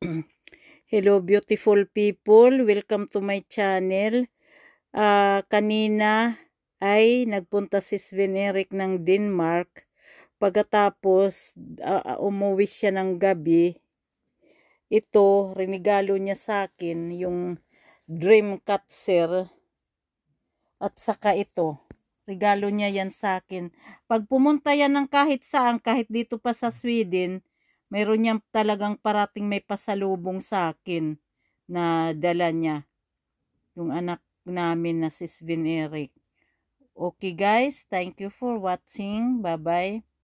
Hello beautiful people, welcome to my channel. Uh, kanina ay nagpunta si Sven Sveneric ng Denmark. Pagkatapos uh, umuwi siya ng gabi. Ito, rinigalo niya sa akin yung dream catcher at saka ito regalo niya yan sa akin. Pag pumunta yan ng kahit saan, kahit dito pa sa Sweden, Meron niya talagang parating may pasalubong sa akin na dala niya. Yung anak namin na si Sven Eric. Okay guys, thank you for watching. Bye-bye.